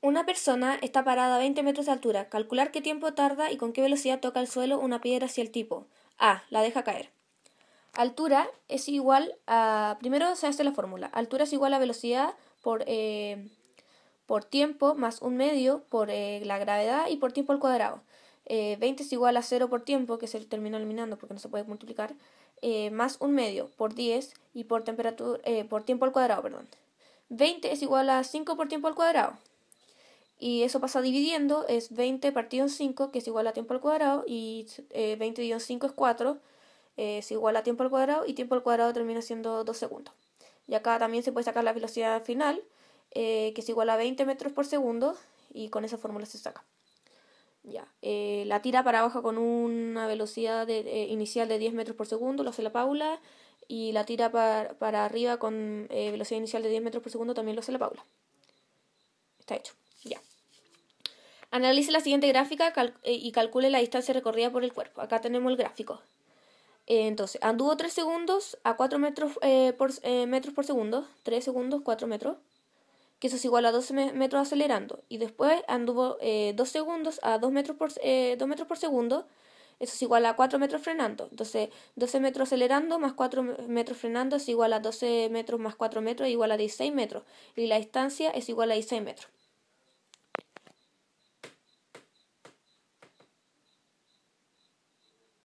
Una persona está parada a 20 metros de altura. Calcular qué tiempo tarda y con qué velocidad toca el suelo una piedra hacia el tipo. A. La deja caer. Altura es igual a... Primero se hace la fórmula. Altura es igual a velocidad por, eh, tiempo más un medio por eh, la gravedad y por tiempo al cuadrado. 20 eh, es igual a 0 por tiempo, que se termina eliminando porque no se puede multiplicar, más un medio por 10 y por, temperatura, por tiempo al cuadrado. Perdón. 20 es igual a 5 por tiempo al cuadrado. Y eso pasa dividiendo, es 20 partido en 5, que es igual a tiempo al cuadrado, y 20 eh, dividido en 5 es 4, eh, es igual a tiempo al cuadrado, y tiempo al cuadrado termina siendo 2 segundos. Y acá también se puede sacar la velocidad final, eh, que es igual a 20 metros por segundo, y con esa fórmula se saca. Ya, la tira para abajo con una velocidad inicial de 10 metros por segundo, lo hace la Paula, y la tira para, para arriba con velocidad inicial de 10 metros por segundo, también lo hace la Paula. Está hecho. Analice la siguiente gráfica eh, y calcule la distancia recorrida por el cuerpo. Acá tenemos el gráfico. Eh, entonces, anduvo 3 segundos a 4 metros, eh, por, metros por segundo. 3 segundos, 4 metros. Que eso es igual a 12 metros acelerando. Y después anduvo 2 segundos a 2 metros, por, 2 metros por segundo. Eso es igual a 4 metros frenando. Entonces, 12 metros acelerando más 4 metros frenando es igual a 12 metros más 4 metros, igual a 16 metros. Y la distancia es igual a 16 metros.